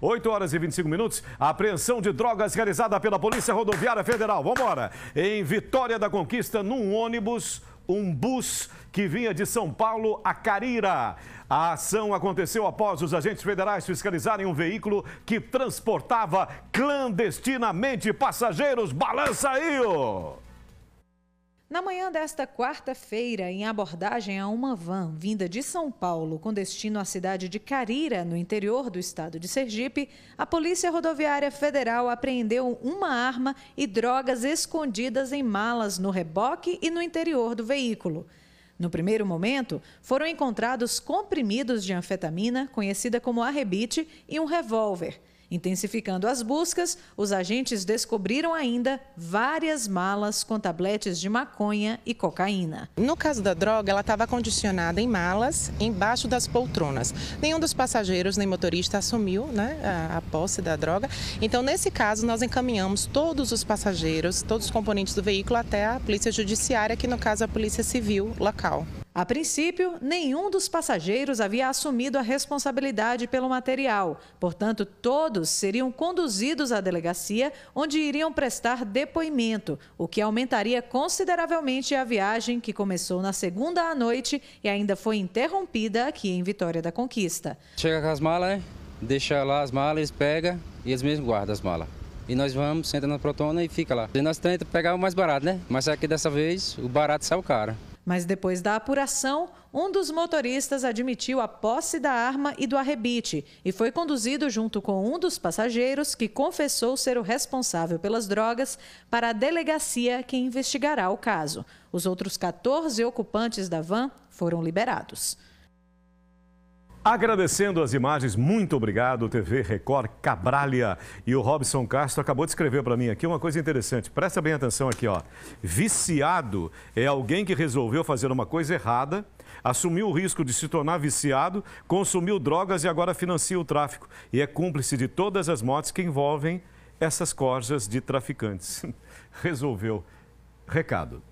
8 horas e 25 minutos, a apreensão de drogas realizada pela Polícia Rodoviária Federal. Vamos embora. Em Vitória da Conquista, num ônibus, um bus que vinha de São Paulo a Carira. A ação aconteceu após os agentes federais fiscalizarem um veículo que transportava clandestinamente passageiros. Balança aí! Ó. Na manhã desta quarta-feira, em abordagem a uma van vinda de São Paulo com destino à cidade de Carira, no interior do estado de Sergipe, a Polícia Rodoviária Federal apreendeu uma arma e drogas escondidas em malas no reboque e no interior do veículo. No primeiro momento, foram encontrados comprimidos de anfetamina, conhecida como arrebite, e um revólver. Intensificando as buscas, os agentes descobriram ainda várias malas com tabletes de maconha e cocaína. No caso da droga, ela estava condicionada em malas embaixo das poltronas. Nenhum dos passageiros nem motorista assumiu né, a, a posse da droga. Então, nesse caso, nós encaminhamos todos os passageiros, todos os componentes do veículo até a Polícia Judiciária, que no caso é a Polícia Civil local. A princípio, nenhum dos passageiros havia assumido a responsabilidade pelo material, portanto, todos seriam conduzidos à delegacia, onde iriam prestar depoimento, o que aumentaria consideravelmente a viagem que começou na segunda à noite e ainda foi interrompida aqui em Vitória da Conquista. Chega com as malas, né? deixa lá as malas, pega e eles mesmos guardam as malas. E nós vamos, senta na protona e fica lá. E nós tentamos pegar o mais barato, né? Mas aqui dessa vez o barato sai o cara. Mas depois da apuração, um dos motoristas admitiu a posse da arma e do arrebite e foi conduzido junto com um dos passageiros, que confessou ser o responsável pelas drogas, para a delegacia que investigará o caso. Os outros 14 ocupantes da van foram liberados. Agradecendo as imagens, muito obrigado, TV Record Cabralha. E o Robson Castro acabou de escrever para mim aqui uma coisa interessante. Presta bem atenção aqui, ó. Viciado é alguém que resolveu fazer uma coisa errada, assumiu o risco de se tornar viciado, consumiu drogas e agora financia o tráfico. E é cúmplice de todas as mortes que envolvem essas corjas de traficantes. Resolveu. Recado.